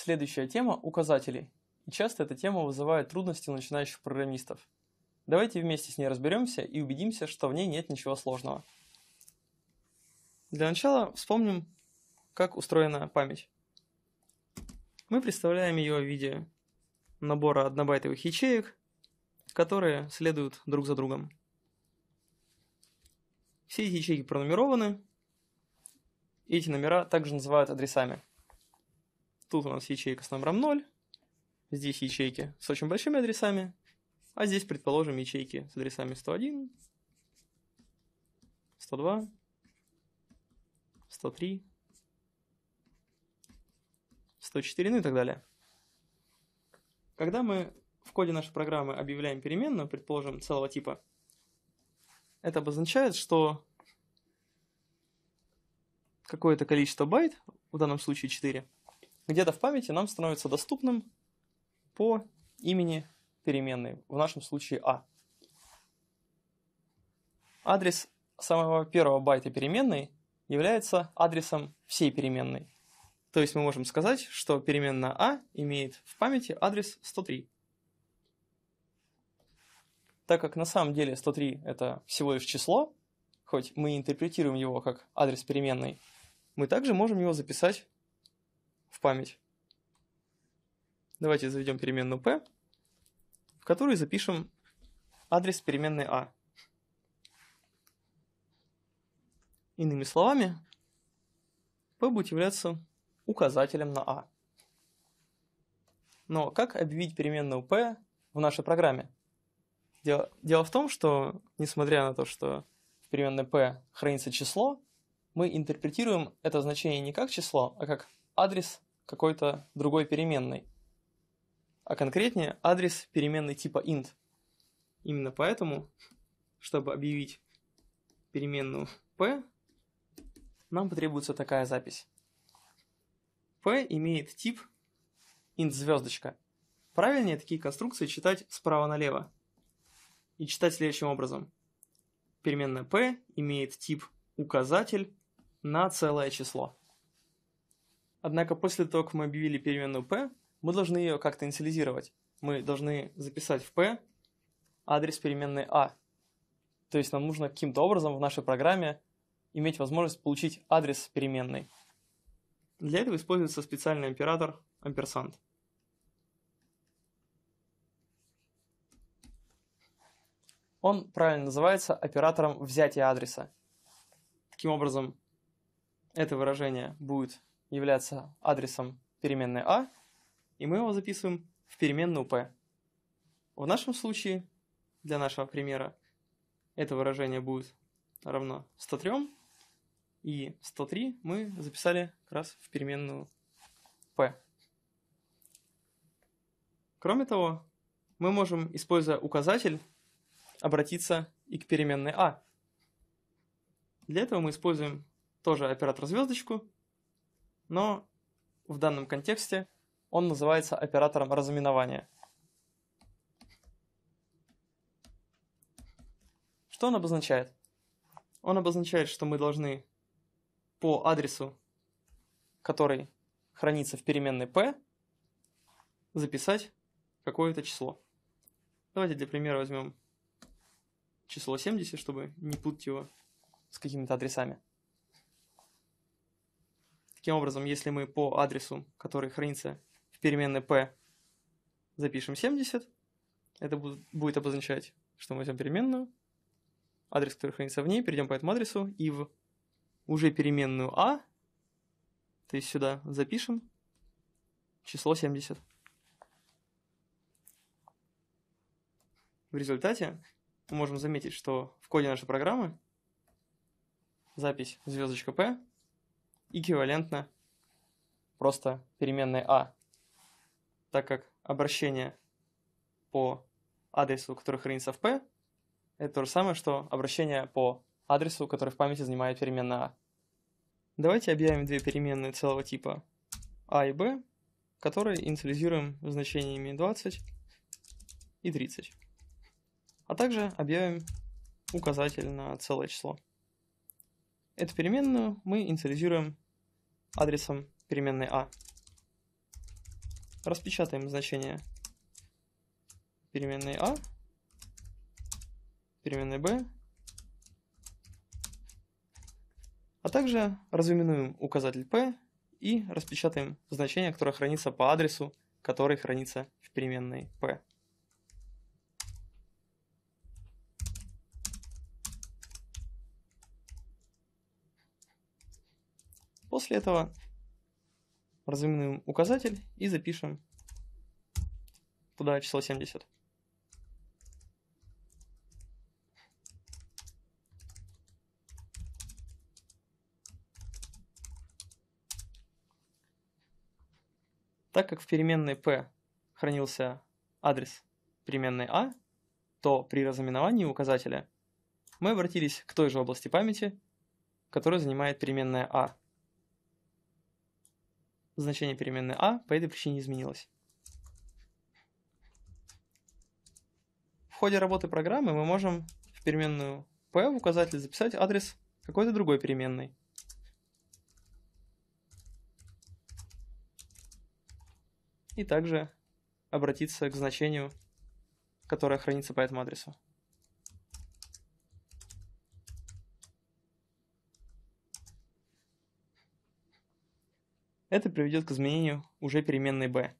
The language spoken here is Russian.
Следующая тема – указатели. И часто эта тема вызывает трудности у начинающих программистов. Давайте вместе с ней разберемся и убедимся, что в ней нет ничего сложного. Для начала вспомним, как устроена память. Мы представляем ее в виде набора однобайтовых ячеек, которые следуют друг за другом. Все эти ячейки пронумерованы, и эти номера также называют адресами – Тут у нас ячейка с номером 0, здесь ячейки с очень большими адресами, а здесь, предположим, ячейки с адресами 101, 102, 103, 104, ну и так далее. Когда мы в коде нашей программы объявляем переменную, предположим, целого типа, это обозначает, что какое-то количество байт, в данном случае 4, где-то в памяти нам становится доступным по имени переменной, в нашем случае А. Адрес самого первого байта переменной является адресом всей переменной. То есть мы можем сказать, что переменная А имеет в памяти адрес 103. Так как на самом деле 103 это всего лишь число, хоть мы интерпретируем его как адрес переменной, мы также можем его записать в память. Давайте заведем переменную p, в которую запишем адрес переменной a. А. Иными словами, p будет являться указателем на a. А. Но как объявить переменную p в нашей программе? Дело, дело в том, что несмотря на то, что в переменной p хранится число, мы интерпретируем это значение не как число, а как адрес какой-то другой переменной, а конкретнее адрес переменной типа int. Именно поэтому, чтобы объявить переменную p, нам потребуется такая запись. p имеет тип int звездочка. Правильнее такие конструкции читать справа налево. И читать следующим образом. Переменная p имеет тип указатель на целое число. Однако после того, как мы объявили переменную p, мы должны ее как-то инициализировать. Мы должны записать в p адрес переменной a. «А». То есть нам нужно каким-то образом в нашей программе иметь возможность получить адрес переменной. Для этого используется специальный оператор ampersand. Он правильно называется оператором взятия адреса. Таким образом, это выражение будет является адресом переменной а, и мы его записываем в переменную p. В нашем случае, для нашего примера, это выражение будет равно 103, и 103 мы записали как раз в переменную p. Кроме того, мы можем, используя указатель, обратиться и к переменной а. Для этого мы используем тоже оператор звездочку – но в данном контексте он называется оператором разминования. Что он обозначает? Он обозначает, что мы должны по адресу, который хранится в переменной p, записать какое-то число. Давайте для примера возьмем число 70, чтобы не путать его с какими-то адресами. Таким образом, если мы по адресу, который хранится в переменной p, запишем 70, это будет обозначать, что мы возьмем переменную, адрес, который хранится в ней, перейдем по этому адресу и в уже переменную a, а, то есть сюда запишем число 70. В результате мы можем заметить, что в коде нашей программы запись звездочка p эквивалентно просто переменной а, так как обращение по адресу, который хранится в p, это то же самое, что обращение по адресу, который в памяти занимает переменная а. Давайте объявим две переменные целого типа а и b, которые инициализируем значениями 20 и 30. А также объявим указатель на целое число. Эту переменную мы инициализируем адресом переменной а. Распечатаем значение переменной а, переменной b, а также разуменуем указатель p и распечатаем значение, которое хранится по адресу, который хранится в переменной p. После этого разыграем указатель и запишем туда число 70. Так как в переменной p хранился адрес переменной a, а, то при разыменовании указателя мы обратились к той же области памяти, которую занимает переменная a, а значение переменной а по этой причине изменилось. В ходе работы программы мы можем в переменную p в указатель записать адрес какой-то другой переменной. И также обратиться к значению, которое хранится по этому адресу. Это приведет к изменению уже переменной b.